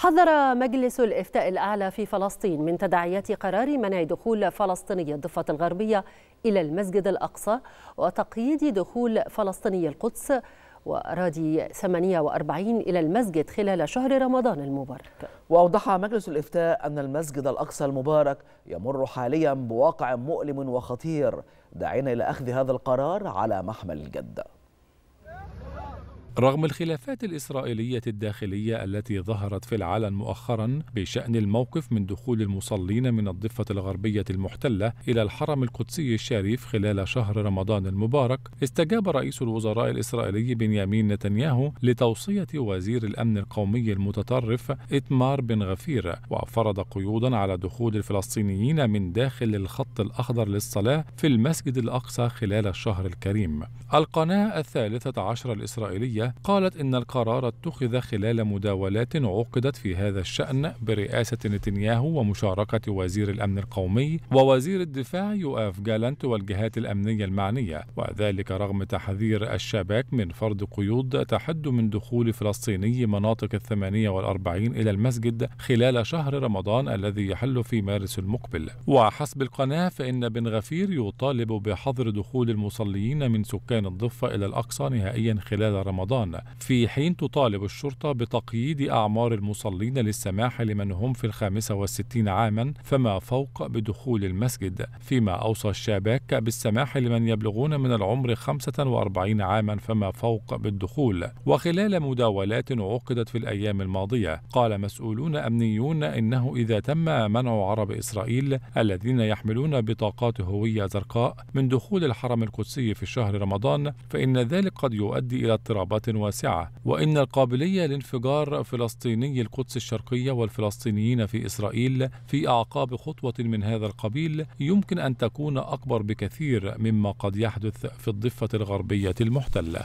حذر مجلس الإفتاء الأعلى في فلسطين من تداعيات قرار منع دخول فلسطيني الضفة الغربية إلى المسجد الأقصى وتقييد دخول فلسطيني القدس وأراضي 48 إلى المسجد خلال شهر رمضان المبارك وأوضح مجلس الإفتاء أن المسجد الأقصى المبارك يمر حاليا بواقع مؤلم وخطير داعين إلى أخذ هذا القرار على محمل الجد رغم الخلافات الإسرائيلية الداخلية التي ظهرت في العالم مؤخرا بشأن الموقف من دخول المصلين من الضفة الغربية المحتلة إلى الحرم القدسي الشريف خلال شهر رمضان المبارك، استجاب رئيس الوزراء الإسرائيلي بنيامين نتنياهو لتوصية وزير الأمن القومي المتطرف إتمار بن غفير، وفرض قيودا على دخول الفلسطينيين من داخل الخط الأخضر للصلاة في المسجد الأقصى خلال الشهر الكريم. القناة الثالثة عشر الإسرائيلية قالت إن القرار اتخذ خلال مداولات عقدت في هذا الشأن برئاسة نتنياهو ومشاركة وزير الأمن القومي ووزير الدفاع يؤاف جالنت والجهات الأمنية المعنية وذلك رغم تحذير الشباك من فرض قيود تحد من دخول فلسطيني مناطق الثمانية والأربعين إلى المسجد خلال شهر رمضان الذي يحل في مارس المقبل وحسب القناة فإن بن غفير يطالب بحظر دخول المصلين من سكان الضفة إلى الأقصى نهائيا خلال رمضان رمضان في حين تطالب الشرطة بتقييد أعمار المصلين للسماح لمن هم في الخامسة والستين عاما فما فوق بدخول المسجد فيما أوصى الشباك بالسماح لمن يبلغون من العمر 45 عاما فما فوق بالدخول وخلال مداولات عقدت في الأيام الماضية قال مسؤولون أمنيون إنه إذا تم منع عرب إسرائيل الذين يحملون بطاقات هوية زرقاء من دخول الحرم القدسي في شهر رمضان فإن ذلك قد يؤدي إلى اضطرابات بطريقة واسعة وإن القابلية لانفجار فلسطيني القدس الشرقية والفلسطينيين في إسرائيل في أعقاب خطوة من هذا القبيل يمكن أن تكون أكبر بكثير مما قد يحدث في الضفة الغربية المحتلة